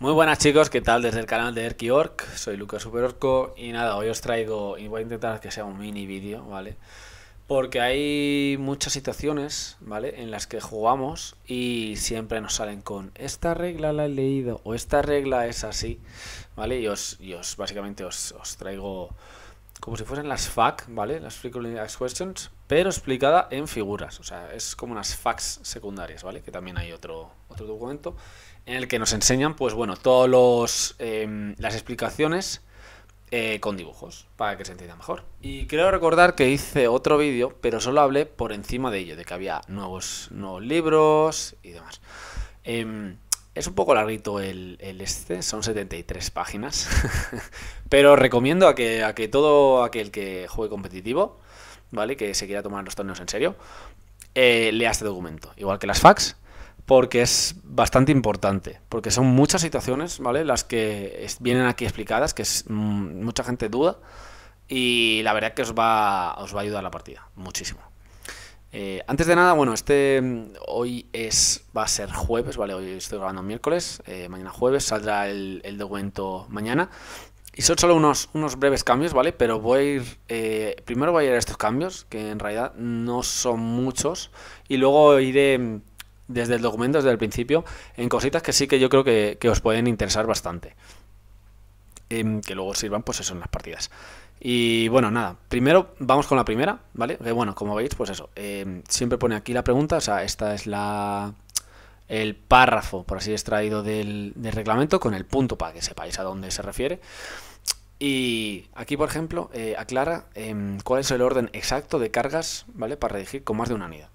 Muy buenas chicos, ¿qué tal? Desde el canal de Erky Orc, soy Lucas Superorco y nada, hoy os traigo, y voy a intentar que sea un mini vídeo, ¿vale? Porque hay muchas situaciones, ¿vale? En las que jugamos y siempre nos salen con esta regla la he leído o esta regla es así, ¿vale? Y os, y os básicamente os, os, traigo como si fuesen las FAQ, ¿vale? Las Frequently Asked Questions, pero explicada en figuras, o sea, es como unas FAQs secundarias, ¿vale? Que también hay otro, otro documento en el que nos enseñan, pues bueno, todas em, las explicaciones eh, con dibujos, para que se entienda mejor. Y quiero recordar que hice otro vídeo, pero solo hablé por encima de ello, de que había nuevos, nuevos libros y demás. Em, es un poco larguito el, el este, son 73 páginas, pero recomiendo a que, a que todo aquel que juegue competitivo, ¿vale? Que se quiera tomar los torneos en serio, eh, lea este documento. Igual que las fax, porque es bastante importante, porque son muchas situaciones, ¿vale? Las que vienen aquí explicadas, que mm, mucha gente duda, y la verdad que os va, os va a ayudar la partida, muchísimo. Eh, antes de nada, bueno, este mm, hoy es va a ser jueves, ¿vale? Hoy estoy grabando miércoles, eh, mañana jueves, saldrá el, documento mañana. Y son solo unos, unos breves cambios, ¿vale? Pero voy a ir. Eh, primero voy a ir a estos cambios, que en realidad no son muchos. Y luego iré mm, desde el documento, desde el principio, en cositas que sí que yo creo que, os pueden interesar bastante. Em, que luego sirvan, pues eso, en las partidas. Y bueno, nada, primero vamos con la primera, ¿vale? Que bueno, como veis, pues eso, em, siempre pone aquí la pregunta, o sea, esta es la el párrafo, por así extraído del, reglamento, con el punto para que sepáis a dónde se refiere. Y aquí, por ejemplo, eh, aclara em, cuál es el orden exacto de cargas, ¿vale? Para redigir con más de una unidad.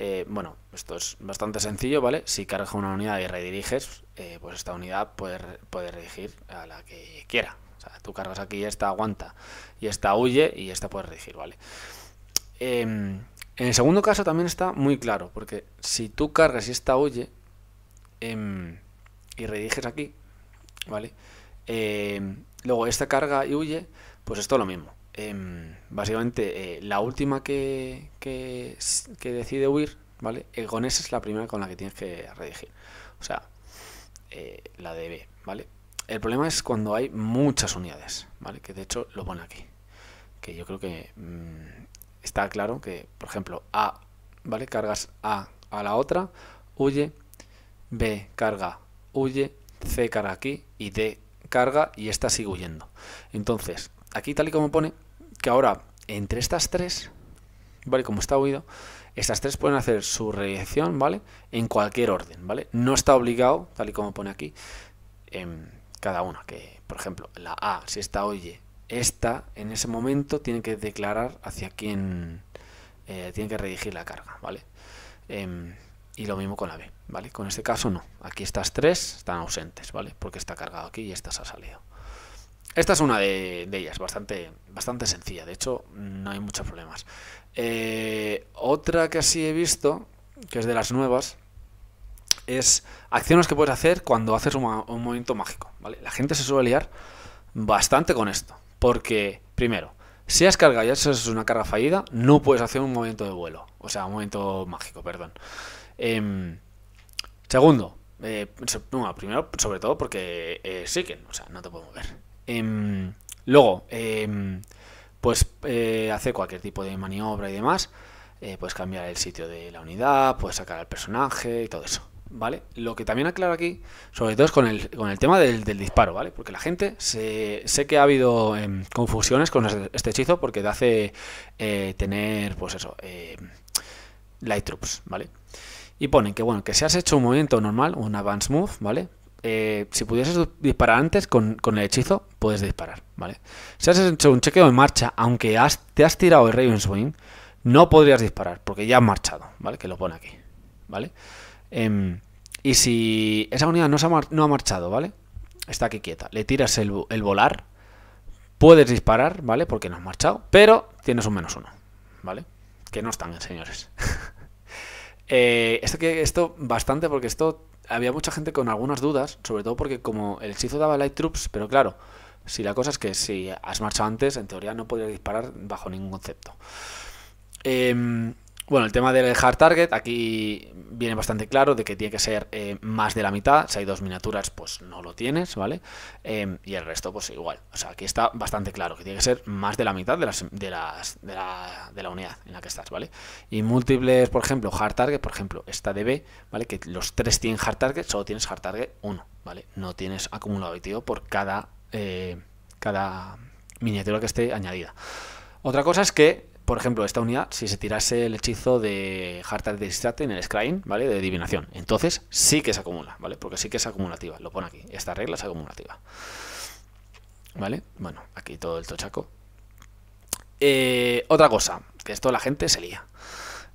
Eh, bueno, esto es bastante sencillo, ¿vale? Si cargas una unidad y rediriges, eh, pues esta unidad puede, redirigir a la que quiera. O sea, tú cargas aquí, esta aguanta, y esta huye, y esta puede redirigir, ¿vale? Em, en el segundo caso también está muy claro, porque si tú cargas y esta huye, em, y rediriges aquí, ¿vale? Em, luego esta carga y huye, pues esto lo mismo. Em, básicamente eh, la última que, decide huir, ¿vale? el esa es la primera con la que tienes que redigir. O sea, eh, la de B, ¿vale? El problema es cuando hay muchas unidades, ¿vale? Que de hecho lo pone aquí. Que yo creo que mm, está claro que, por ejemplo, A, ¿vale? Cargas A a la otra, huye, B carga, huye, C carga aquí y D carga y esta sigue huyendo. Entonces, aquí tal y como pone, que ahora, entre estas tres, ¿vale? Como está oído, estas tres pueden hacer su reacción, ¿vale? En cualquier orden, ¿vale? No está obligado, tal y como pone aquí, en em, cada una. Que, por ejemplo, la A, si esta oye esta, en ese momento tiene que declarar hacia quién eh, tiene que redigir la carga, ¿vale? Em, y lo mismo con la B, ¿vale? Con este caso no. Aquí estas tres están ausentes, ¿vale? Porque está cargado aquí y estas ha salido. Esta es una de, ellas, bastante, bastante sencilla, de hecho no hay muchos problemas. Eh, otra que así he visto, que es de las nuevas, es acciones que puedes hacer cuando haces un, movimiento mágico. ¿vale? La gente se suele liar bastante con esto, porque primero, si has cargado y eso es una carga fallida, no puedes hacer un movimiento de vuelo. O sea, un movimiento mágico, perdón. Em, segundo, eh, primero, sobre todo porque eh, sí que, o sea, no te puedo mover. Em, luego, em, pues eh, hace cualquier tipo de maniobra y demás. Eh, puedes cambiar el sitio de la unidad, puedes sacar al personaje y todo eso. ¿Vale? Lo que también aclaro aquí, sobre todo es con el, tema del, disparo, ¿vale? Porque la gente, sé que ha habido em, confusiones con este, este hechizo porque te hace eh, tener, pues eso, light troops, ¿vale? Y ponen que, bueno, que si has hecho un movimiento normal, un advance move, ¿vale? Eh, si pudieses disparar antes con, el hechizo, puedes disparar, ¿vale? Si has hecho un chequeo en marcha, aunque te has tirado el Raven Swing, no podrías disparar, porque ya has marchado, ¿vale? Que lo pone aquí, ¿vale? Em, y si esa unidad no, ha, no, ha, marchado, ¿vale? Está aquí quieta. Le tiras el, volar, puedes disparar, ¿vale? Porque no has marchado, pero tienes un menos uno, ¿vale? Que no están, señores. Eh, esto, esto bastante, porque esto había mucha gente con algunas dudas, sobre todo porque como el hechizo daba light troops, pero claro, si la cosa es que si has marchado antes, en teoría no podrías disparar bajo ningún concepto. Em, bueno, el tema del hard target aquí viene bastante claro de que tiene que ser eh, más de la mitad. Si hay dos miniaturas, pues no lo tienes, ¿vale? Em, y el resto, pues igual. O sea, aquí está bastante claro que tiene que ser más de la mitad de, las, de, las, de, la, de la unidad en la que estás, ¿vale? Y múltiples, por ejemplo, hard target, por ejemplo, esta de B, ¿vale? Que los tres tienen hard target, solo tienes hard target uno, ¿vale? No tienes acumulado tío por cada, eh, cada miniatura que esté añadida. Otra cosa es que por ejemplo, esta unidad, si se tirase el hechizo de de Distrate en el Scrying, ¿vale? De adivinación. Entonces sí que se acumula, ¿vale? Porque sí que es acumulativa. Lo pone aquí. Esta regla es acumulativa. ¿Vale? Bueno, aquí todo el tochaco. Eh, otra cosa, que esto la gente se lía.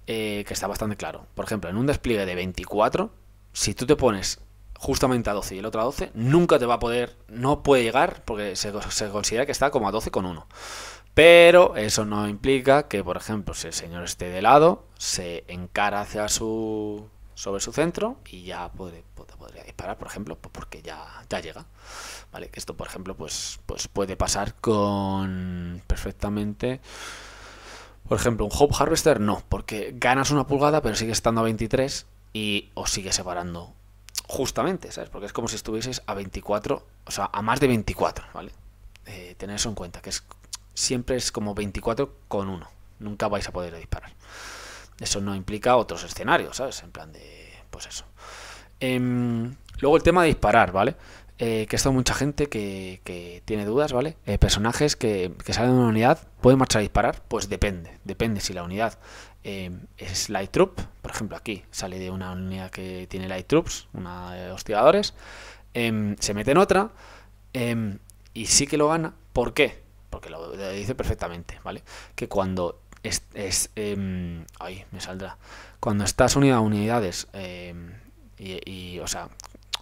Eh, que está bastante claro. Por ejemplo, en un despliegue de 24, si tú te pones justamente a 12 y el otro a 12, nunca te va a poder, no puede llegar porque se, considera que está como a 12 con 1. Pero eso no implica que, por ejemplo, si el señor esté de lado, se encara hacia su sobre su centro y ya pues, podría disparar, por ejemplo, pues, porque ya, ya llega. ¿Vale? esto, por ejemplo, pues, pues puede pasar con perfectamente. Por ejemplo, un Hope Harvester no, porque ganas una pulgada, pero sigue estando a 23 y os sigue separando justamente, ¿sabes? Porque es como si estuvieses a 24, o sea, a más de 24, ¿vale? Eh, tener eso en cuenta, que es siempre es como 24 con 1. Nunca vais a poder disparar. Eso no implica otros escenarios, ¿sabes? En plan de... Pues eso. Em, luego el tema de disparar, ¿vale? Eh, que esto mucha gente que, tiene dudas, ¿vale? Eh, personajes que, salen de una unidad, ¿pueden marchar a disparar? Pues depende, depende si la unidad em, es Light Troop, por ejemplo aquí sale de una unidad que tiene Light Troops, una de hostigadores, em, se mete en otra y sí que lo gana, ¿por qué? que lo, dice perfectamente, ¿vale? Que cuando es, es em, me saldrá, cuando estás unida a unidades em, y, o sea,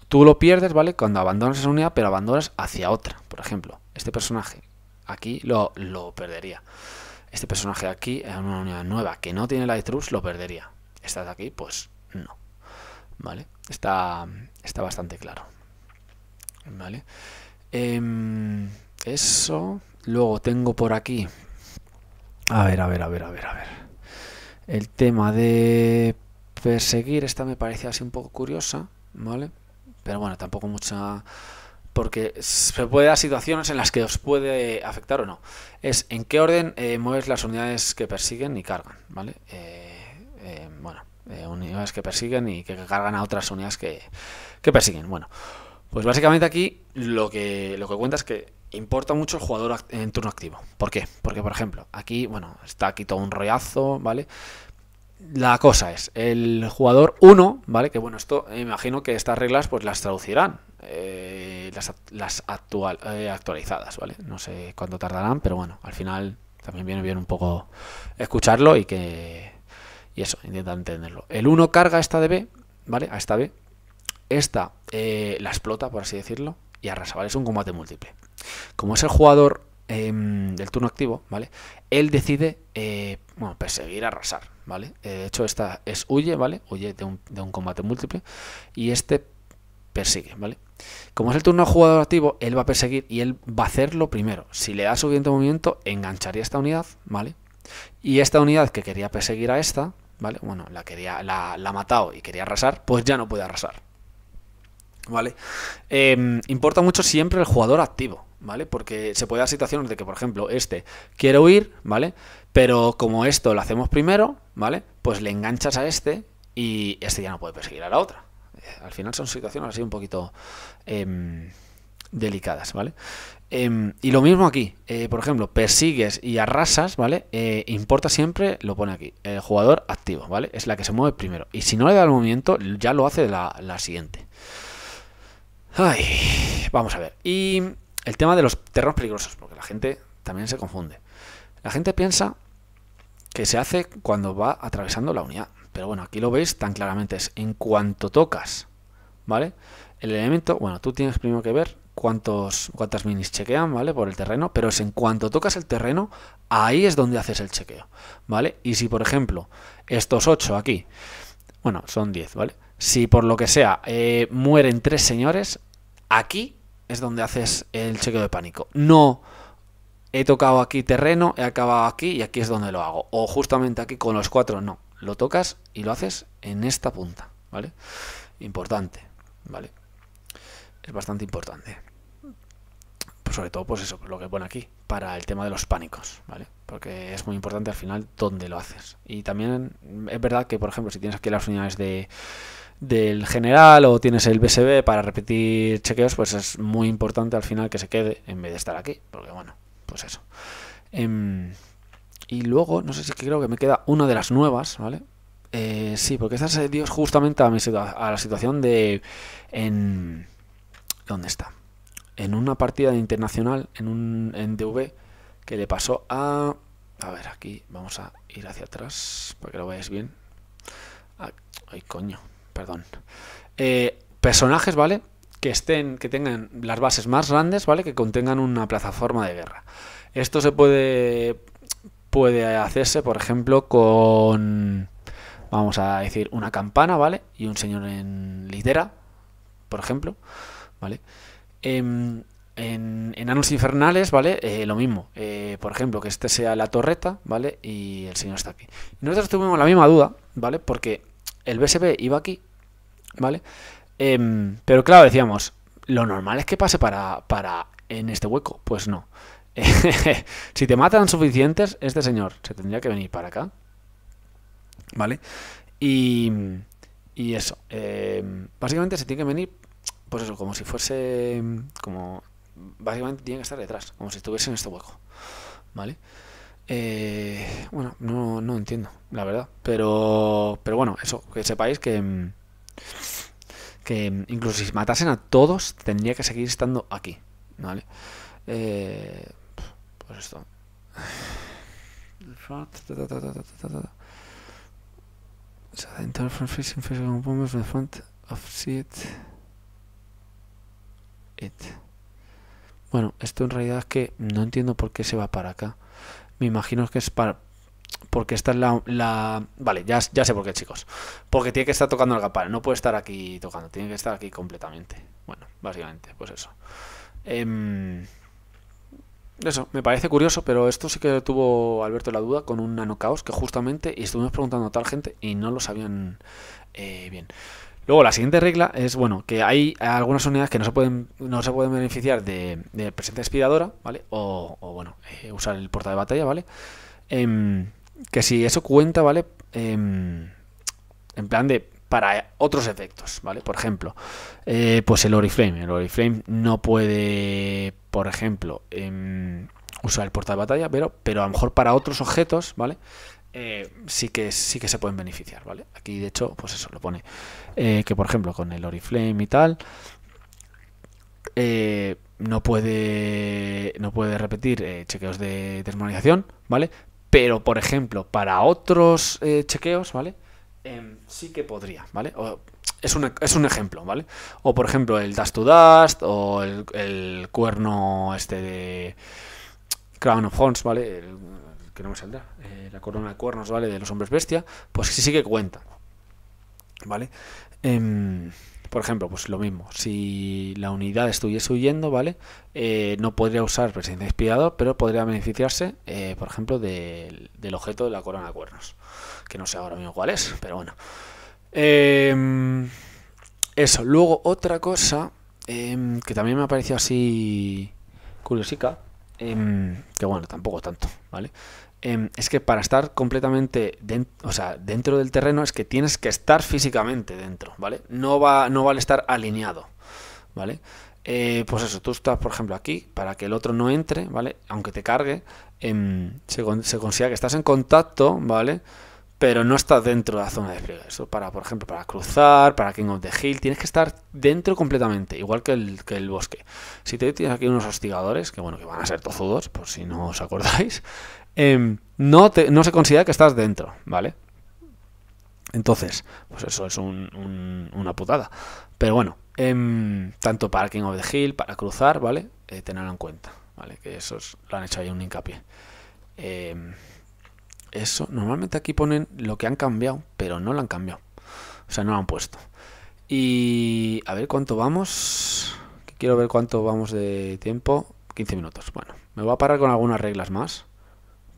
tú lo pierdes, ¿vale? Cuando abandonas esa unidad, pero abandonas hacia otra, por ejemplo, este personaje aquí lo, perdería. Este personaje aquí en una unidad nueva que no tiene de Truth, lo perdería. Esta de aquí, pues no. ¿Vale? Está, está bastante claro. ¿Vale? Em, eso. Luego tengo por aquí. A ver, a ver, a ver, a ver, a ver. El tema de perseguir, esta me parece así un poco curiosa, ¿vale? Pero bueno, tampoco mucha... Porque se puede dar situaciones en las que os puede afectar o no. Es en qué orden eh, mueves las unidades que persiguen y cargan, ¿vale? Eh, eh, bueno, unidades que persiguen y que cargan a otras unidades que, que persiguen. Bueno, pues básicamente aquí lo que, lo que cuenta es que importa mucho el jugador en turno activo. ¿Por qué? Porque, por ejemplo, aquí, bueno, está aquí todo un rollazo, ¿vale? La cosa es, el jugador 1, ¿vale? Que bueno, esto me imagino que estas reglas pues las traducirán, eh, las, eh, actualizadas, ¿vale? No sé cuánto tardarán, pero bueno, al final también viene bien un poco escucharlo y que... Y eso, intentar entenderlo. El 1 carga esta de B, ¿vale? A esta B. Esta eh, la explota, por así decirlo, y arrasa, ¿vale? Es un combate múltiple. Como es el jugador em, del turno activo, ¿vale? Él decide eh, perseguir, arrasar, ¿vale? Eh, de hecho, esta es huye, ¿vale? Huye de un, combate múltiple. Y este persigue, ¿vale? Como es el turno jugador activo, él va a perseguir y él va a hacerlo primero. Si le da siguiente movimiento, engancharía esta unidad, ¿vale? Y esta unidad que quería perseguir a esta, ¿vale? Bueno, la quería, la ha matado y quería arrasar, pues ya no puede arrasar, ¿vale? Em, importa mucho siempre el jugador activo, ¿vale? Porque se puede dar situaciones de que, por ejemplo, este quiere huir, ¿vale? Pero como esto lo hacemos primero, ¿vale? Pues le enganchas a este y este ya no puede perseguir a la otra. Eh, al final son situaciones así un poquito em, delicadas, ¿vale? Em, y lo mismo aquí, eh, por ejemplo, persigues y arrasas, ¿vale? Eh, importa siempre, lo pone aquí, el jugador activo, ¿vale? Es la que se mueve primero. Y si no le da el movimiento, ya lo hace la siguiente. Ay, vamos a ver. Y el tema de los terrenos peligrosos, porque la gente también se confunde. La gente piensa que se hace cuando va atravesando la unidad. Pero bueno, aquí lo veis tan claramente. Es en cuanto tocas, ¿vale? El elemento, bueno, tú tienes primero que ver cuántos, cuántas minis chequean, ¿vale? Por el terreno, pero es en cuanto tocas el terreno, ahí es donde haces el chequeo, ¿vale? Y si, por ejemplo, estos 8 aquí, bueno, son 10, ¿vale? Si por lo que sea eh, mueren tres señores, aquí es donde haces el chequeo de pánico. No he tocado aquí terreno, he acabado aquí y aquí es donde lo hago. O justamente aquí con los cuatro, no. Lo tocas y lo haces en esta punta, ¿vale? Importante, ¿vale? Es bastante importante. Pues sobre todo, pues eso, lo que pone aquí, para el tema de los pánicos, ¿vale? Porque es muy importante al final dónde lo haces. Y también es verdad que, por ejemplo, si tienes aquí las unidades de del general o tienes el BSB para repetir chequeos, pues es muy importante al final que se quede en vez de estar aquí, porque bueno, pues eso. Em, y luego, no sé si creo que me queda una de las nuevas, ¿vale? Eh, sí, porque esta se dio justamente a, a la situación de... ¿Dónde está? En una partida internacional, en un en DV, que le pasó a... A ver, aquí vamos a ir hacia atrás para que lo veáis bien. Ay, coño, eh, personajes, ¿vale? Que estén, que tengan las bases más grandes, ¿vale? Que contengan una plataforma de guerra. Esto se puede puede hacerse, por ejemplo, con vamos a decir una campana, ¿vale? Y un señor en litera, por ejemplo, ¿vale? Em, en, en enanos infernales, ¿vale? Eh, lo mismo. Eh, por ejemplo, que este sea la torreta, ¿vale? Y el señor está aquí. Nosotros tuvimos la misma duda, ¿vale? Porque el BSB iba aquí ¿vale? Em, pero claro, decíamos, lo normal es que pase para, para en este hueco. Pues no. si te matan suficientes, este señor se tendría que venir para acá. ¿Vale? Y, y eso. Em, básicamente se tiene que venir, pues eso, como si fuese. Em, como. Básicamente tiene que estar detrás, como si estuviese en este hueco. ¿Vale? Eh, bueno, no, no entiendo, la verdad. Pero, pero bueno, eso, que sepáis que que incluso si matasen a todos, tendría que seguir estando aquí. ¿Vale? Eh, pues esto. Bueno, esto en realidad es que no entiendo por qué se va para acá. Me imagino que es para, porque esta es la... Vale, ya, sé por qué, chicos. Porque tiene que estar tocando el gapal. No puede estar aquí tocando. Tiene que estar aquí completamente. Bueno, básicamente, pues eso. Em, eso, me parece curioso, pero esto sí que tuvo Alberto la duda con un nanocaos que justamente y estuvimos preguntando a tal gente y no lo sabían eh, bien. Luego la siguiente regla es bueno que hay algunas unidades que no se pueden no se pueden beneficiar de, presencia expiradora. vale, o, bueno eh, usar el porta de batalla, vale. Em, que si eso cuenta, ¿vale? Em, en plan de para otros efectos, ¿vale? Por ejemplo, eh, pues el Oriflame. El Oriflame no puede, por ejemplo, em, usar el portal de batalla, pero, pero a lo mejor para otros objetos, ¿vale? Eh, sí, que, sí que se pueden beneficiar, ¿vale? Aquí, de hecho, pues eso lo pone. Eh, que, por ejemplo, con el Oriflame y tal, no puede no puede repetir chequeos de desmonización, ¿vale? Pero, por ejemplo, para otros eh, chequeos, ¿vale? Em, sí que podría, ¿vale? es, un, es un ejemplo, ¿vale? O, por ejemplo, el Dust to Dust o el, cuerno este de Crown of Horns, ¿vale? que no me saldrá, eh, la corona de cuernos, ¿vale? De los hombres bestia, pues sí, sí que cuenta, ¿vale? Em, por ejemplo, pues lo mismo, si la unidad estuviese huyendo, ¿vale? Eh, no podría usar presencia inspirador, pero podría beneficiarse, eh, por ejemplo, del objeto de la corona de cuernos, que no sé ahora mismo cuál es, pero bueno. Em, eso, luego otra cosa em, que también me ha parecido así curiosica, em, que bueno, tampoco tanto, ¿vale? Em, es que para estar completamente o sea, dentro del terreno es que tienes que estar físicamente dentro, ¿vale? No, va, no vale estar alineado, ¿vale? Eh, pues eso, tú estás, por ejemplo, aquí, para que el otro no entre, ¿vale? Aunque te cargue, em, se, considera que estás en contacto, ¿vale? Pero no estás dentro de la zona de despliegue. Eso para, por ejemplo, para cruzar, para King of the Hill, tienes que estar dentro completamente, igual que el, bosque. Si te tienes aquí unos hostigadores, que bueno, que van a ser tozudos, por si no os acordáis, Em, no, se considera que estás dentro, ¿vale? Entonces, pues eso es una putada. Pero bueno, em, tanto para King of the Hill, para cruzar, ¿vale? Eh, tenerlo en cuenta, ¿vale? Que eso lo han hecho ahí un hincapié. Em, eso, normalmente aquí ponen lo que han cambiado, pero no lo han cambiado. O sea, no lo han puesto. Y a ver cuánto vamos. Quiero ver cuánto vamos de tiempo. 15 minutos. Bueno, me voy a parar con algunas reglas más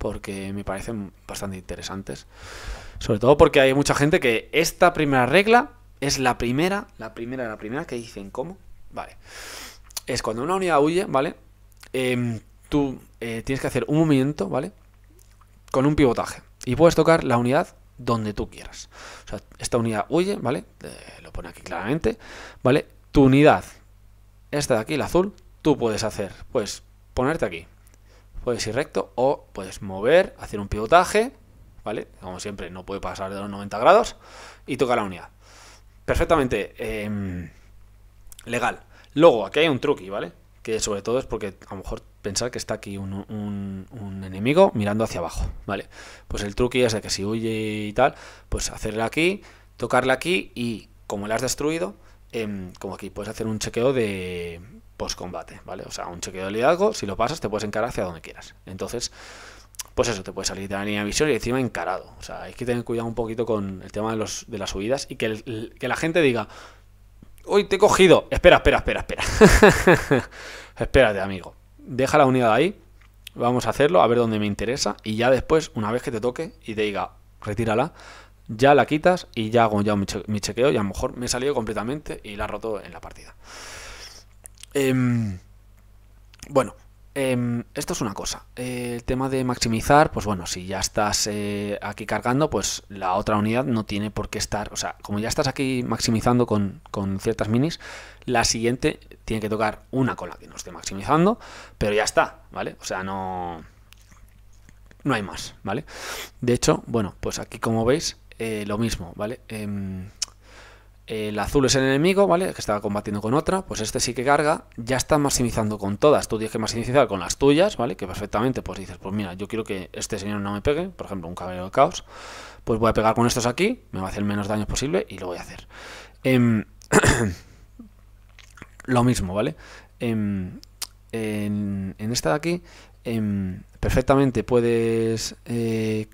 porque me parecen bastante interesantes. Sobre todo porque hay mucha gente que esta primera regla es la primera, la primera, la primera que dicen cómo. Vale. Es cuando una unidad huye, ¿vale? Em, tú eh, tienes que hacer un movimiento, ¿vale? Con un pivotaje. Y puedes tocar la unidad donde tú quieras. O sea, esta unidad huye, ¿vale? Eh, lo pone aquí claramente, ¿vale? Tu unidad, esta de aquí, el azul, tú puedes hacer, pues ponerte aquí, puedes ir recto o puedes mover, hacer un pivotaje, ¿vale? Como siempre, no puede pasar de los 90 grados y toca la unidad. Perfectamente em, legal. Luego, aquí hay un truqui, ¿vale? Que sobre todo es porque a lo mejor pensar que está aquí un, enemigo mirando hacia abajo, ¿vale? Pues el truqui es de que si huye y tal, pues hacerle aquí, tocarle aquí y como le has destruido, em, como aquí puedes hacer un chequeo de, combate ¿vale? O sea, un chequeo de liderazgo, si lo pasas, te puedes encarar hacia donde quieras. Entonces, pues eso, te puede salir de la línea de visión y encima encarado. O sea, hay que tener cuidado un poquito con el tema de, los, de las subidas y que, la gente diga, hoy te he cogido! Espera, espera, espera, espera. Espérate, amigo. Deja la unidad ahí, vamos a hacerlo, a ver dónde me interesa y ya después, una vez que te toque y te diga, retírala, ya la quitas y ya hago ya mi, chequeo y a lo mejor me he salido completamente y la he roto en la partida. Em, bueno, em, esto es una cosa. el tema de maximizar, pues bueno, si ya estás eh, aquí cargando, pues la otra unidad no tiene por qué estar. O sea, como ya estás aquí maximizando con, con ciertas minis, la siguiente tiene que tocar una con la que no esté maximizando, pero ya está, ¿vale? O sea, no. No hay más, ¿vale? De hecho, bueno, pues aquí como veis, eh, lo mismo, ¿vale? Em, el azul es el enemigo, ¿vale? Que estaba combatiendo con otra, pues este sí que carga, ya está maximizando con todas, tú tienes que maximizar con las tuyas, ¿vale? Que perfectamente, pues dices, pues mira, yo quiero que este señor no me pegue, por ejemplo, un caballero de caos, pues voy a pegar con estos aquí, me va a hacer menos daño posible y lo voy a hacer. Em, lo mismo, ¿vale? Em, en, esta de aquí, em, perfectamente puedes eh,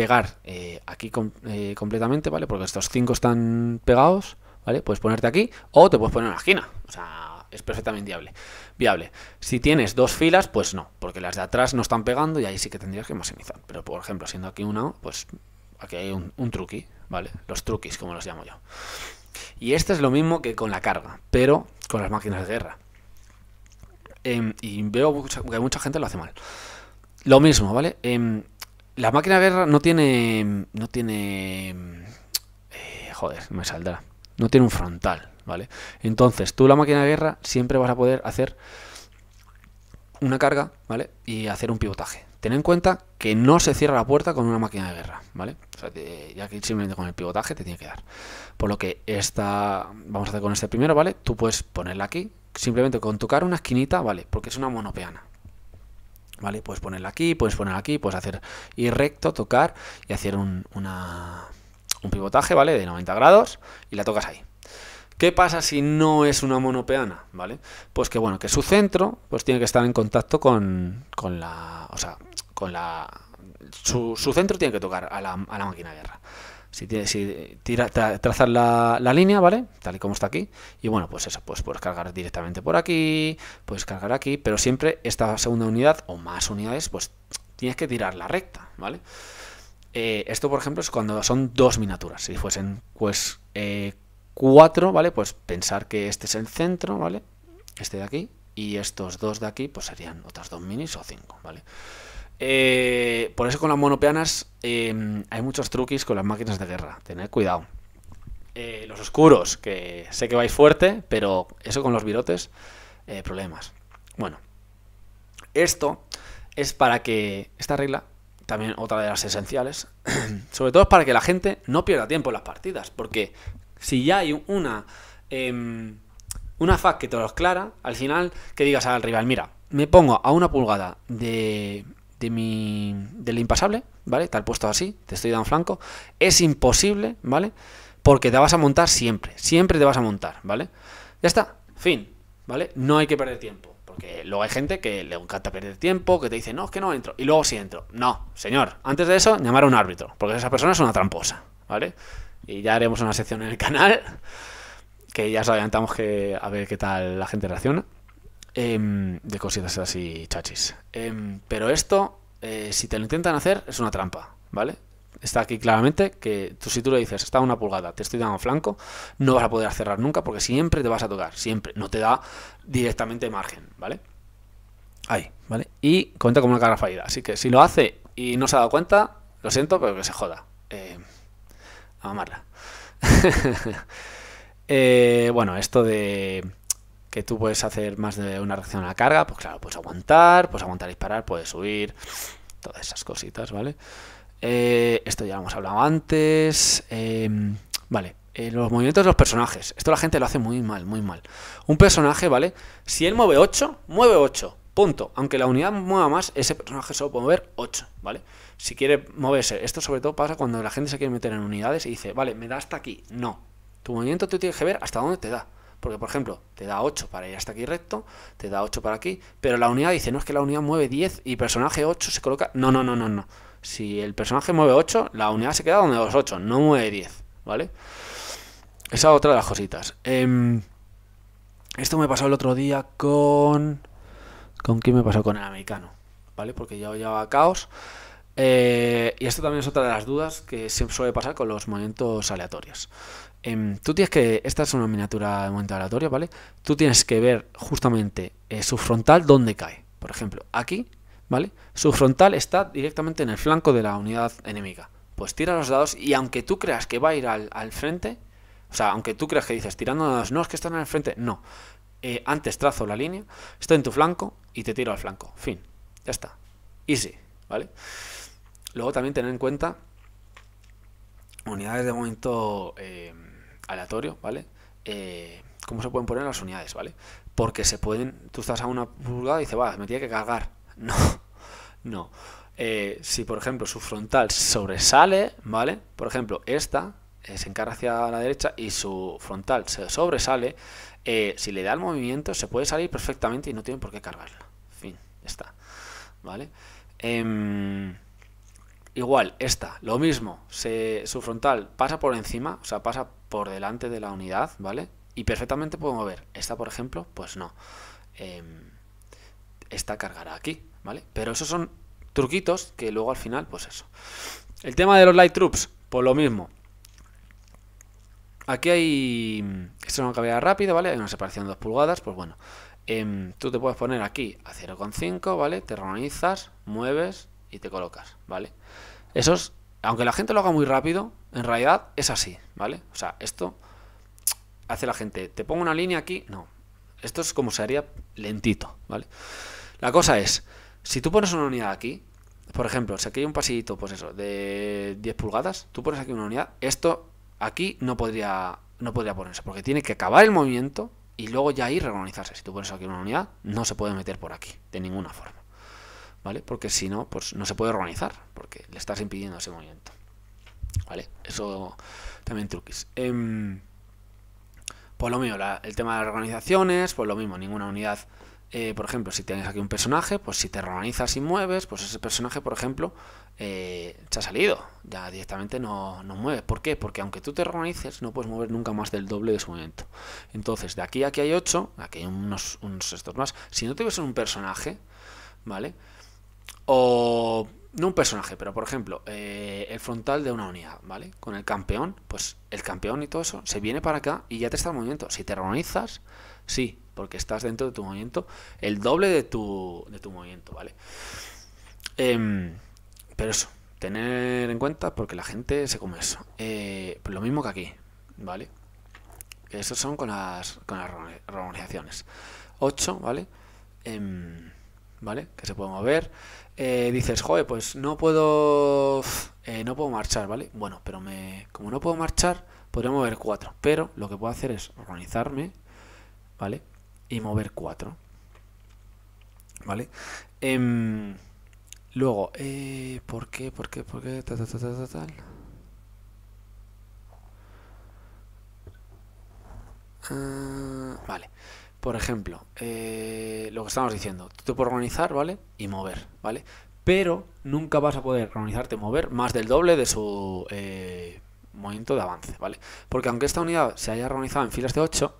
pegar eh, aquí eh, completamente, ¿vale? Porque estos cinco están pegados, ¿vale? Puedes ponerte aquí o te puedes poner en la esquina. O sea, es perfectamente viable. viable. Si tienes dos filas, pues no, porque las de atrás no están pegando y ahí sí que tendrías que maximizar. Pero, por ejemplo, siendo aquí una, pues aquí hay un, truqui, ¿vale? Los truquis, como los llamo yo. Y este es lo mismo que con la carga, pero con las máquinas de guerra. Em, y veo que mucha gente lo hace mal. Lo mismo, ¿vale? Em, la máquina de guerra no tiene. No tiene. Eh, joder, me saldrá. No tiene un frontal, ¿vale? Entonces, tú la máquina de guerra siempre vas a poder hacer una carga, ¿vale? Y hacer un pivotaje. Ten en cuenta que no se cierra la puerta con una máquina de guerra, ¿vale? O sea, ya que simplemente con el pivotaje te tiene que dar. Por lo que esta, vamos a hacer con este primero, ¿vale? Tú puedes ponerla aquí, simplemente con tocar una esquinita, ¿vale? Porque es una monopeana, ¿Vale? Puedes ponerla aquí, puedes ponerla aquí, puedes hacer ir recto, tocar y hacer un, un pivotaje, ¿vale? De 90 grados y la tocas ahí. ¿Qué pasa si no es una monopeana? ¿Vale? Pues que bueno, que su centro pues tiene que estar en contacto con, la. O sea, con la. Su, centro tiene que tocar a la, a la máquina de guerra si, si tira, la, línea, ¿vale? Tal y como está aquí. Y bueno, pues eso, pues puedes cargar directamente por aquí, puedes cargar aquí, pero siempre esta segunda unidad o más unidades, pues tienes que tirar la recta, ¿vale? Eh, esto, por ejemplo, es cuando son dos miniaturas. Si fuesen, pues, eh, cuatro, ¿vale? Pues pensar que este es el centro, ¿vale? Este de aquí. Y estos dos de aquí, pues serían otras dos minis o cinco, ¿vale? vale eh, por eso con las monopianas eh, hay muchos truquis con las máquinas de guerra. Tened cuidado. Eh, los oscuros, que sé que vais fuerte, pero eso con los virotes, problemas. Bueno, esto es para que esta regla, también otra de las esenciales, sobre todo es para que la gente no pierda tiempo en las partidas, porque si ya hay una, em, una fac que te lo aclara, al final que digas al rival, mira, me pongo a una pulgada de de mi, del impasable, ¿vale? Tal puesto así, te estoy dando flanco. Es imposible, ¿vale? Porque te vas a montar siempre, siempre te vas a montar, ¿vale? Ya está, fin, ¿vale? No hay que perder tiempo. Porque luego hay gente que le encanta perder tiempo, que te dice, no, es que no entro. Y luego sí entro. No, señor, antes de eso, llamar a un árbitro. Porque esa persona es una tramposa, ¿vale? Y ya haremos una sección en el canal. Que ya os adelantamos que a ver qué tal la gente reacciona. Em, de cositas así chachis. Em, pero esto, eh, si te lo intentan hacer, es una trampa, ¿vale? Está aquí claramente que tú, si tú le dices, está una pulgada, te estoy dando flanco, no vas a poder cerrar nunca porque siempre te vas a tocar, siempre, no te da directamente margen, ¿vale? Ahí, ¿vale? Y cuenta como una cara fallida. Así que si lo hace y no se ha dado cuenta, lo siento, pero que se joda. Em, a amarla. Eh, bueno, esto de que tú puedes hacer más de una reacción a la carga, pues claro, puedes aguantar, puedes aguantar disparar, puedes subir, todas esas cositas, ¿vale? Eh, esto ya lo hemos hablado antes. Em, vale, eh, los movimientos de los personajes. Esto la gente lo hace muy mal, muy mal. Un personaje, ¿vale? Si él mueve 8, mueve 8. Punto. Aunque la unidad mueva más, ese personaje solo puede mover 8, ¿vale? Si quiere moverse. Esto sobre todo pasa cuando la gente se quiere meter en unidades y dice, vale, me da hasta aquí. No. Tu movimiento tú tienes que ver hasta dónde te da. Porque, por ejemplo, te da 8 para ir hasta aquí recto, te da 8 para aquí, pero la unidad dice, no es que la unidad mueve 10 y personaje 8 se coloca... No, no, no, no, no. Si el personaje mueve 8, la unidad se queda donde los 8, no mueve 10, ¿vale? Esa otra de las cositas. Em, esto me pasó el otro día con... ¿Con quién me pasó? Con el americano, ¿vale? Porque ya llevaba caos. Eh, y esto también es otra de las dudas que siempre suele pasar con los movimientos aleatorios. Em, tú tienes que, esta es una miniatura de momento aleatorio, ¿vale? Tú tienes que ver justamente eh, su frontal dónde cae. Por ejemplo, aquí, ¿vale? Su frontal está directamente en el flanco de la unidad enemiga. Pues tira los dados y aunque tú creas que va a ir al, frente, o sea, aunque tú creas que dices tirando dados, no, es que están en el frente, no. Eh, antes trazo la línea, estoy en tu flanco y te tiro al flanco. Fin. Ya está. Easy, ¿vale? Luego también tener en cuenta unidades de momento... Em, aleatorio, ¿vale? Eh, ¿Cómo se pueden poner las unidades, ¿vale? Porque se pueden, tú estás a una pulgada y dices, va, me tiene que cargar. No, no. Eh, si por ejemplo su frontal sobresale, ¿vale? Por ejemplo, esta eh, se encarga hacia la derecha y su frontal se sobresale, si le da el movimiento se puede salir perfectamente y no tiene por qué cargarla. En fin, está. ¿Vale? Em, Igual, esta, lo mismo, su frontal pasa por encima, o sea, pasa por delante de la unidad, ¿vale? Y perfectamente puedo mover. Esta, por ejemplo, pues no. Em, esta cargará aquí, ¿vale? Pero esos son truquitos que luego al final, pues eso. El tema de los light troops, pues lo mismo. Aquí hay... Esto es una cabida rápida, ¿vale? Hay una separación de 2 pulgadas, pues bueno. Em, tú te puedes poner aquí a 0,5, ¿vale? Te organizas, mueves, y te colocas, ¿vale? Eso es, aunque la gente lo haga muy rápido, en realidad es así, ¿vale? O sea, esto hace la gente, te pongo una línea aquí, no, esto es como se haría lentito, ¿vale? La cosa es, si tú pones una unidad aquí, por ejemplo, si aquí hay un pasillito, pues eso, de 10 pulgadas, tú pones aquí una unidad, esto aquí no podría, no podría ponerse, porque tiene que acabar el movimiento y luego ya ir reorganizarse. Si tú pones aquí una unidad, no se puede meter por aquí, de ninguna forma. ¿vale? Porque si no, pues no se puede organizar, porque le estás impidiendo ese movimiento. ¿Vale? Eso también truquis. Por em, pues lo mismo, el tema de las organizaciones, pues lo mismo, ninguna unidad. Eh, por ejemplo, si tienes aquí un personaje, pues si te organizas y mueves, pues ese personaje, por ejemplo, eh, se ha salido. Ya directamente no, mueve. ¿Por qué? Porque aunque tú te organices, no puedes mover nunca más del doble de su movimiento. Entonces, de aquí a aquí hay 8, aquí hay unos, unos estos más. Si no en un personaje, ¿vale? O, no un personaje, pero por ejemplo, eh, el frontal de una unidad, ¿vale? Con el campeón, pues el campeón y todo eso se viene para acá y ya te está el movimiento. Si te organizas, sí, porque estás dentro de tu movimiento, el doble de tu, de tu movimiento, ¿vale? Em, pero eso, tener en cuenta porque la gente se come eso. Eh, pues lo mismo que aquí, ¿vale? Esos son con las, con las 8, ¿vale? Em, ¿Vale? Que se puede mover. Eh, dices, joder, pues no puedo, eh, no puedo marchar, ¿vale? Bueno, pero me, como no puedo marchar, podría mover cuatro. Pero lo que puedo hacer es organizarme, ¿vale? Y mover cuatro. ¿Vale? Em, luego, eh, ¿por qué? ¿Por qué? ¿Por qué? Tal, tal, ah, tal, tal, vale. Por ejemplo, eh, lo que estamos diciendo, tú puedes organizar, ¿vale? Y mover, ¿vale? Pero nunca vas a poder organizarte y mover más del doble de su eh, momento de avance, ¿vale? Porque aunque esta unidad se haya organizado en filas de 8,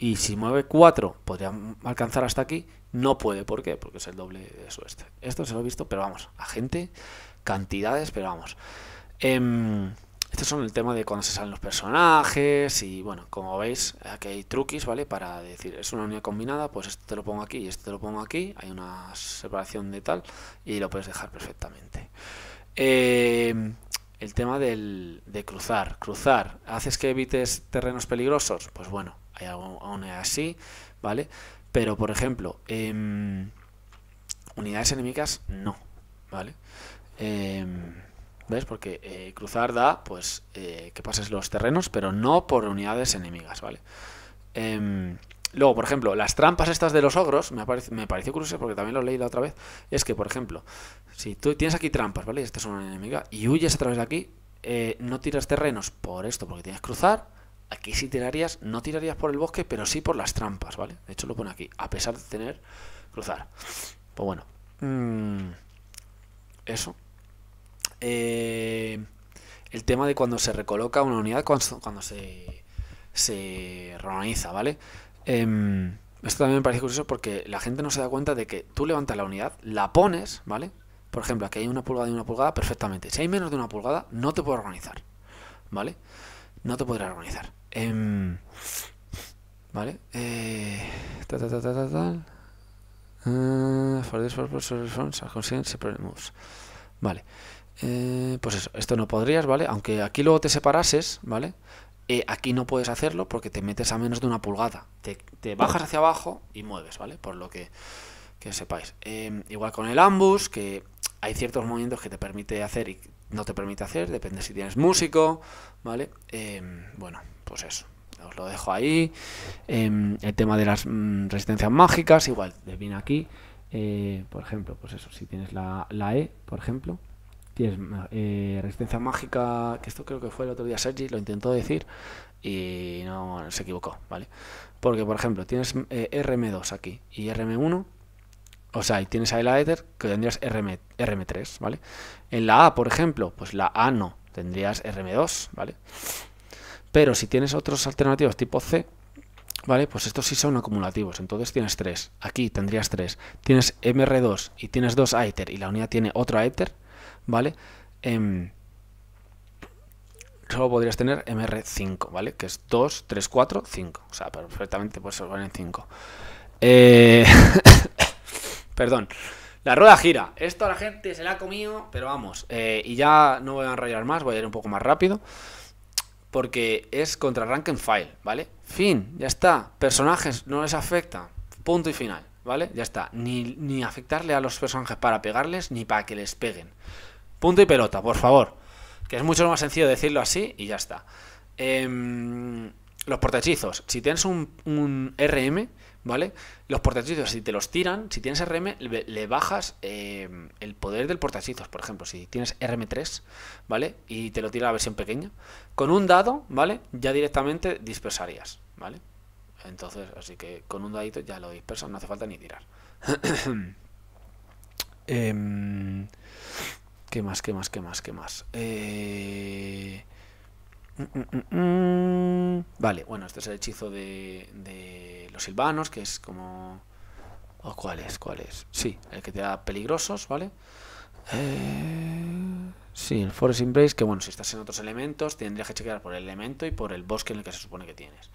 y, si mueve 4 podría alcanzar hasta aquí, no puede, ¿por qué? Porque es el doble de su este. Esto se lo he visto, pero vamos, a gente, cantidades, pero vamos. Em, estos son el tema de cuando se salen los personajes y bueno, como veis, aquí hay truquis, ¿vale? Para decir, es una unidad combinada, pues esto te lo pongo aquí y esto te lo pongo aquí, hay una separación de tal y lo puedes dejar perfectamente. Em, el tema del, de cruzar, cruzar, ¿haces que evites terrenos peligrosos? Pues bueno, hay algo así, ¿vale? Pero por ejemplo, em, unidades enemigas no, ¿vale? Eh, ¿Ves? Porque eh, cruzar da, pues, eh, que pases los terrenos, pero no por unidades enemigas, ¿vale? Em, luego, por ejemplo, las trampas estas de los ogros, me, me pareció curioso porque también lo he leído otra vez, es que, por ejemplo, si tú tienes aquí trampas, ¿vale? Y esta es una enemiga, y huyes a través de aquí, eh, no tiras terrenos por esto, porque tienes cruzar, aquí sí tirarías, no tirarías por el bosque, pero sí por las trampas, ¿vale? De hecho lo pone aquí, a pesar de tener cruzar. Pues bueno. Mm, eso el tema de cuando se recoloca una unidad, cuando, se, se reorganiza, ¿vale? esto también me parece curioso porque la gente no se da cuenta de que tú levantas la unidad, la pones, ¿vale? Por ejemplo, aquí hay una pulgada y una pulgada, perfectamente. Si hay menos de una pulgada, no te puedo organizar, ¿vale? No te podría organizar. ¿Vale? Vale. Eh, pues eso, esto no podrías, ¿vale? Aunque aquí luego te separases, ¿vale? Eh, aquí no puedes hacerlo porque te metes a menos de una pulgada. Te, bajas hacia abajo y mueves, ¿vale? Por lo que, que sepáis. Em, igual con el ambus, que hay ciertos movimientos que te permite hacer y no te permite hacer, depende si tienes músico, ¿vale? Em, bueno, pues eso os lo dejo ahí. Em, el tema de las mm, resistencias mágicas, igual, viene aquí. Eh, por ejemplo, pues eso, si tienes la, la E, por ejemplo, Tienes eh, resistencia mágica, que esto creo que fue el otro día Sergi, lo intentó decir y no se equivocó, ¿vale? Porque, por ejemplo, tienes eh, RM2 aquí y RM1, o sea, y tienes ahí la Ether que tendrías RM, RM3, ¿vale? En la A, por ejemplo, pues la A no, tendrías RM2, ¿vale? Pero si tienes otros alternativos tipo C, ¿vale? Pues estos sí son acumulativos, entonces tienes 3. Aquí tendrías 3. Tienes MR2 y tienes 2 Ether y la unidad tiene otro Ether ¿vale? Em, solo podrías tener MR5, ¿vale? Que es 2, 3, 4, 5. O sea, perfectamente puedes van en 5. Eh, perdón. La rueda gira. Esto a la gente se la ha comido, pero vamos. Eh, y ya no voy a enrollar más, voy a ir un poco más rápido. Porque es contra rank and file, ¿vale? Fin, ya está. Personajes no les afecta. Punto y final, ¿vale? Ya está. Ni, ni afectarle a los personajes para pegarles, ni para que les peguen. Punto y pelota, por favor. Que es mucho más sencillo decirlo así y ya está. Em, los portachizos. Si tienes un, RM, ¿vale? Los portachizos, si te los tiran, si tienes RM, le, bajas em, el poder del portachizos, por ejemplo. Si tienes RM3, ¿vale? Y te lo tira la versión pequeña. Con un dado, ¿vale? Ya directamente dispersarías, ¿vale? Entonces, así que con un dadito ya lo dispersas, no hace falta ni tirar. Em, ¿Qué más, qué más, qué más, qué más? Eh, mm, mm, mm, vale, bueno, este es el hechizo de, los silvanos, que es como... ¿O oh, cuál es? ¿Cuál es? Sí, el que te da peligrosos, ¿vale? Eh, sí, el Forest Embrace, que bueno, si estás en otros elementos, tendrías que chequear por el elemento y por el bosque en el que se supone que tienes.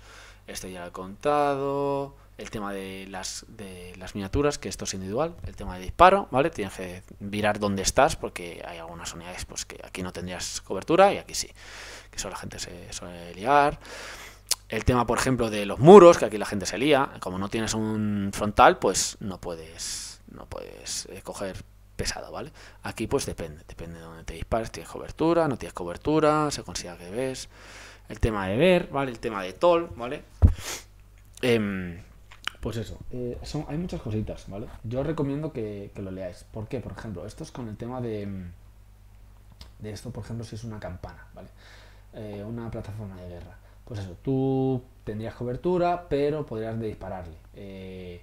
Este ya lo he contado el tema de las, de las miniaturas, que esto es individual, el tema de disparo, ¿vale? Tienes que virar dónde estás, porque hay algunas unidades pues, que aquí no tendrías cobertura y aquí sí, que eso la gente se suele liar. El tema, por ejemplo, de los muros, que aquí la gente se lía, como no tienes un frontal, pues no puedes, no puedes eh, coger pesado, ¿vale? Aquí pues depende, depende de dónde te dispares, tienes cobertura, no tienes cobertura, se considera que ves, el tema de ver, ¿vale? El tema de tol, ¿vale? Em, pues eso, eh, son, hay muchas cositas, ¿vale? Yo recomiendo que, lo leáis. ¿Por qué? Por ejemplo, esto es con el tema de, de esto, por ejemplo, si es una campana, ¿vale? Eh, una plataforma de guerra. Pues eso, tú tendrías cobertura, pero podrías dispararle. Eh,